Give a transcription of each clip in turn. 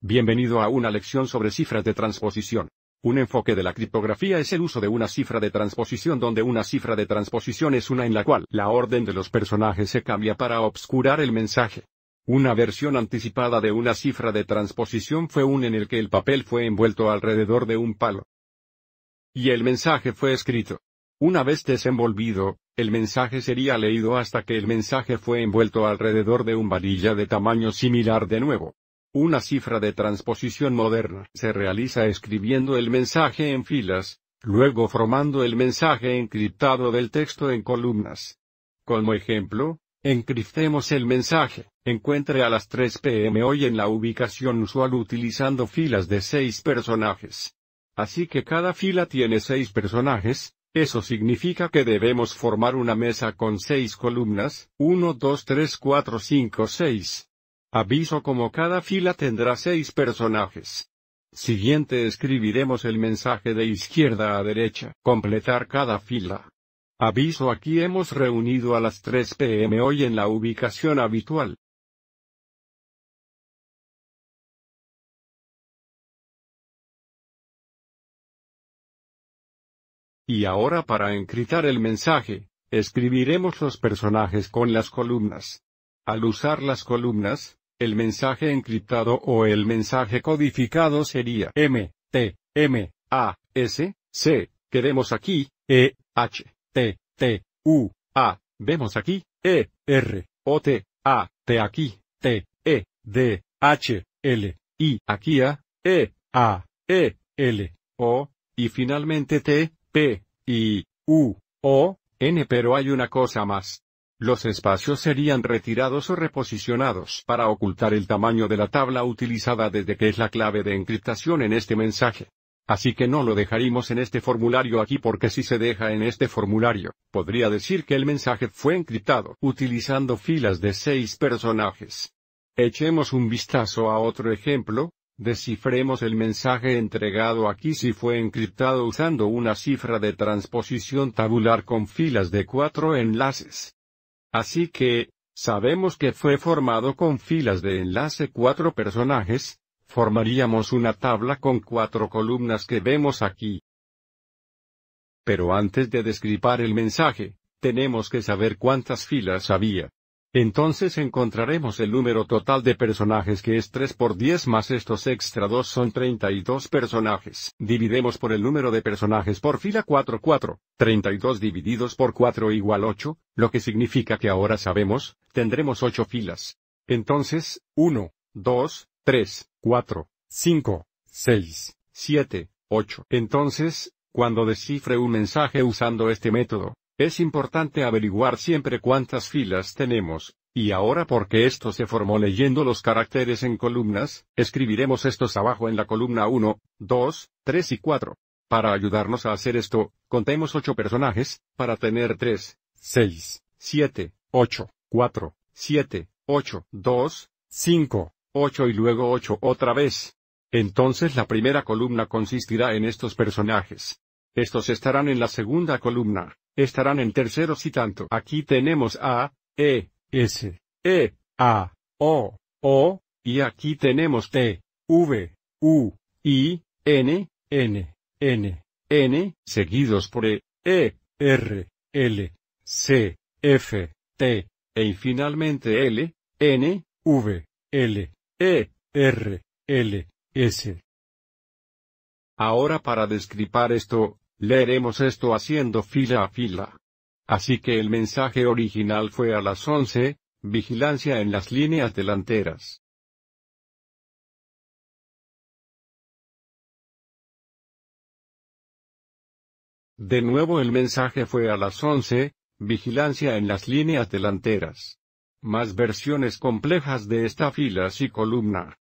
Bienvenido a una lección sobre cifras de transposición. Un enfoque de la criptografía es el uso de una cifra de transposición donde una cifra de transposición es una en la cual la orden de los personajes se cambia para obscurar el mensaje. Una versión anticipada de una cifra de transposición fue una en el que el papel fue envuelto alrededor de un palo. Y el mensaje fue escrito. Una vez desenvolvido, el mensaje sería leído hasta que el mensaje fue envuelto alrededor de un varilla de tamaño similar de nuevo. Una cifra de transposición moderna se realiza escribiendo el mensaje en filas, luego formando el mensaje encriptado del texto en columnas. Como ejemplo, encriptemos el mensaje, encuentre a las 3 pm hoy en la ubicación usual utilizando filas de 6 personajes. Así que cada fila tiene 6 personajes, eso significa que debemos formar una mesa con seis columnas, 1, 2, 3, 4, 5, 6. Aviso como cada fila tendrá seis personajes. Siguiente escribiremos el mensaje de izquierda a derecha, completar cada fila. Aviso aquí hemos reunido a las 3 pm hoy en la ubicación habitual. Y ahora para encriptar el mensaje, escribiremos los personajes con las columnas. Al usar las columnas, el mensaje encriptado o el mensaje codificado sería M, T, M, A, S, C, queremos aquí, E, H, T, T, U, A, vemos aquí, E, R, O, T, A, T aquí, T, E, D, H, L, I aquí A, E, A, E, L, O, y finalmente T, P, I, U, O, N. Pero hay una cosa más. Los espacios serían retirados o reposicionados para ocultar el tamaño de la tabla utilizada desde que es la clave de encriptación en este mensaje. Así que no lo dejaríamos en este formulario aquí porque si se deja en este formulario, podría decir que el mensaje fue encriptado utilizando filas de seis personajes. Echemos un vistazo a otro ejemplo, Descifremos el mensaje entregado aquí si fue encriptado usando una cifra de transposición tabular con filas de cuatro enlaces. Así que, sabemos que fue formado con filas de enlace cuatro personajes, formaríamos una tabla con cuatro columnas que vemos aquí. Pero antes de descripar el mensaje, tenemos que saber cuántas filas había. Entonces encontraremos el número total de personajes que es 3 por 10 más estos extra 2 son 32 personajes. Dividemos por el número de personajes por fila 4 4, 32 divididos por 4 igual 8, lo que significa que ahora sabemos, tendremos 8 filas. Entonces, 1, 2, 3, 4, 5, 6, 7, 8. Entonces, cuando descifre un mensaje usando este método, es importante averiguar siempre cuántas filas tenemos, y ahora porque esto se formó leyendo los caracteres en columnas, escribiremos estos abajo en la columna 1, 2, 3 y 4. Para ayudarnos a hacer esto, contemos 8 personajes, para tener 3, 6, 7, 8, 4, 7, 8, 2, 5, 8 y luego 8 otra vez. Entonces la primera columna consistirá en estos personajes. Estos estarán en la segunda columna estarán en terceros y tanto. Aquí tenemos A, E, S, E, A, O, O, y aquí tenemos T, V, U, I, N, N, N, N, seguidos por E, E, R, L, C, F, T, e y finalmente L, N, V, L, E, R, L, S. Ahora para descripar esto, Leeremos esto haciendo fila a fila. Así que el mensaje original fue a las 11, vigilancia en las líneas delanteras. De nuevo el mensaje fue a las 11, vigilancia en las líneas delanteras. Más versiones complejas de esta fila y columna.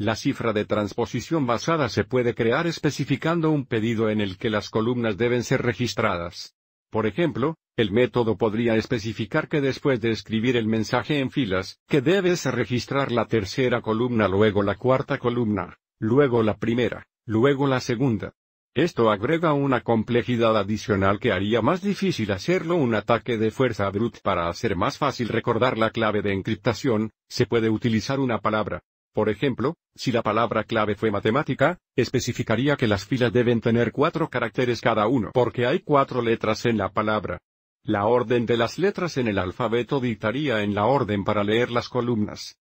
La cifra de transposición basada se puede crear especificando un pedido en el que las columnas deben ser registradas. Por ejemplo, el método podría especificar que después de escribir el mensaje en filas, que debes registrar la tercera columna, luego la cuarta columna, luego la primera, luego la segunda. Esto agrega una complejidad adicional que haría más difícil hacerlo un ataque de fuerza bruta. para hacer más fácil recordar la clave de encriptación, se puede utilizar una palabra por ejemplo, si la palabra clave fue matemática, especificaría que las filas deben tener cuatro caracteres cada uno porque hay cuatro letras en la palabra. La orden de las letras en el alfabeto dictaría en la orden para leer las columnas.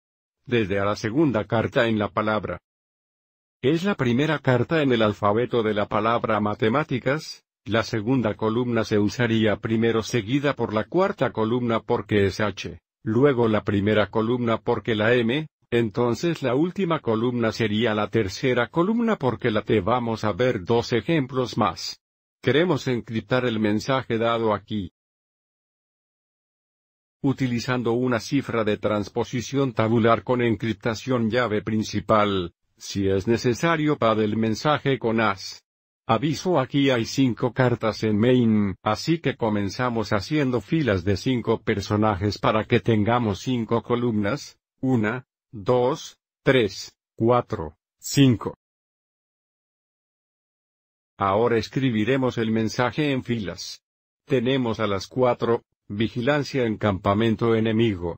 Desde a la segunda carta en la palabra. Es la primera carta en el alfabeto de la palabra matemáticas, la segunda columna se usaría primero seguida por la cuarta columna porque es H, luego la primera columna porque la M, entonces la última columna sería la tercera columna porque la te vamos a ver dos ejemplos más. Queremos encriptar el mensaje dado aquí. Utilizando una cifra de transposición tabular con encriptación llave principal, si es necesario para el mensaje con AS. Aviso aquí hay cinco cartas en main, así que comenzamos haciendo filas de cinco personajes para que tengamos cinco columnas, una, 2, 3, 4, 5. Ahora escribiremos el mensaje en filas. Tenemos a las 4, vigilancia en campamento enemigo.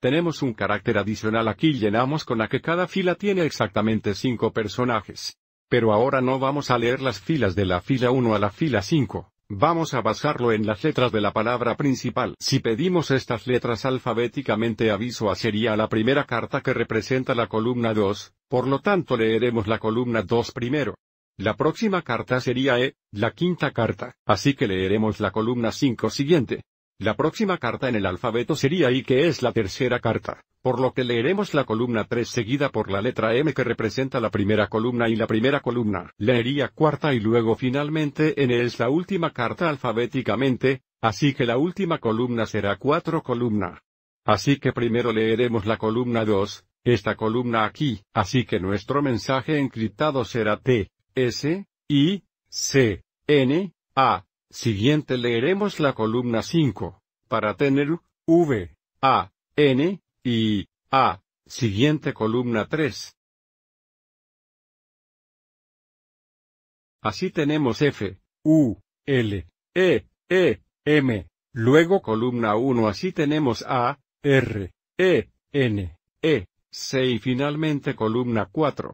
Tenemos un carácter adicional aquí llenamos con la que cada fila tiene exactamente 5 personajes. Pero ahora no vamos a leer las filas de la fila 1 a la fila 5. Vamos a basarlo en las letras de la palabra principal. Si pedimos estas letras alfabéticamente aviso a sería la primera carta que representa la columna 2, por lo tanto leeremos la columna 2 primero. La próxima carta sería E, la quinta carta, así que leeremos la columna 5 siguiente. La próxima carta en el alfabeto sería I que es la tercera carta, por lo que leeremos la columna 3 seguida por la letra M que representa la primera columna y la primera columna. Leería cuarta y luego finalmente N e es la última carta alfabéticamente, así que la última columna será cuatro columna. Así que primero leeremos la columna 2, esta columna aquí, así que nuestro mensaje encriptado será T, S, I, C, N, A. Siguiente leeremos la columna 5, para tener, V, A, N, y A. Siguiente columna 3. Así tenemos F, U, L, E, E, M, luego columna 1 así tenemos A, R, E, N, E, C y finalmente columna 4.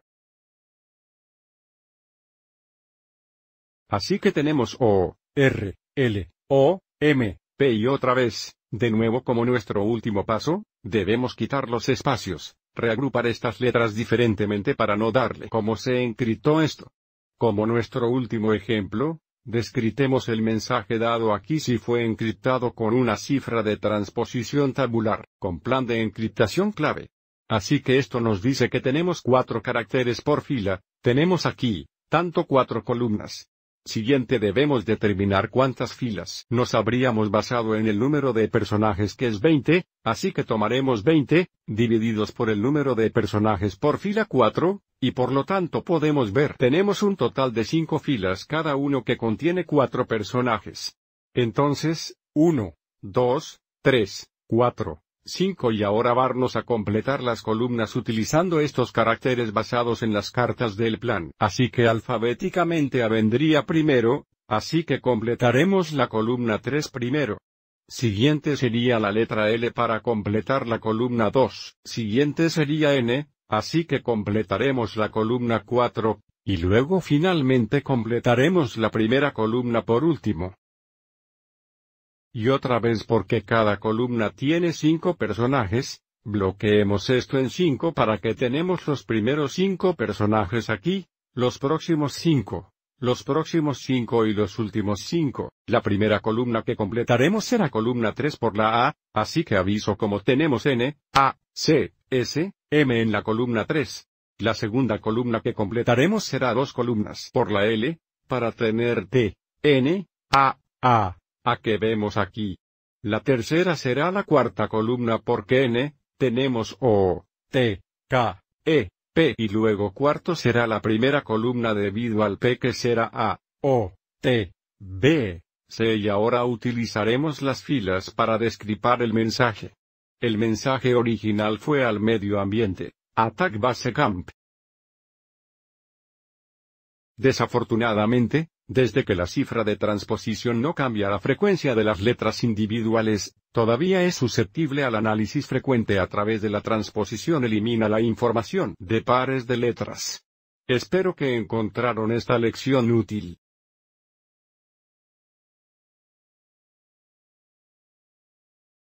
Así que tenemos O, R, L, O, M, P y otra vez, de nuevo como nuestro último paso, debemos quitar los espacios, reagrupar estas letras diferentemente para no darle como se encriptó esto. Como nuestro último ejemplo, descritemos el mensaje dado aquí si fue encriptado con una cifra de transposición tabular, con plan de encriptación clave. Así que esto nos dice que tenemos cuatro caracteres por fila, tenemos aquí, tanto cuatro columnas, siguiente debemos determinar cuántas filas. Nos habríamos basado en el número de personajes que es 20, así que tomaremos 20, divididos por el número de personajes por fila 4, y por lo tanto podemos ver tenemos un total de 5 filas cada uno que contiene 4 personajes. Entonces, 1, 2, 3, 4, 5 y ahora vamos a completar las columnas utilizando estos caracteres basados en las cartas del plan. Así que alfabéticamente avendría primero, así que completaremos la columna 3 primero. Siguiente sería la letra L para completar la columna 2, siguiente sería N, así que completaremos la columna 4, y luego finalmente completaremos la primera columna por último. Y otra vez porque cada columna tiene cinco personajes, bloqueemos esto en cinco para que tenemos los primeros cinco personajes aquí, los próximos cinco, los próximos cinco y los últimos cinco. La primera columna que completaremos será columna 3 por la A, así que aviso como tenemos N, A, C, S, M en la columna 3. La segunda columna que completaremos será dos columnas por la L, para tener T, N, A, A que vemos aquí. La tercera será la cuarta columna porque N, tenemos O, T, K, E, P y luego cuarto será la primera columna debido al P que será A, O, T, B, C y ahora utilizaremos las filas para descripar el mensaje. El mensaje original fue al medio ambiente, Attack Base Camp. Desafortunadamente, desde que la cifra de transposición no cambia la frecuencia de las letras individuales, todavía es susceptible al análisis frecuente a través de la transposición elimina la información de pares de letras. Espero que encontraron esta lección útil.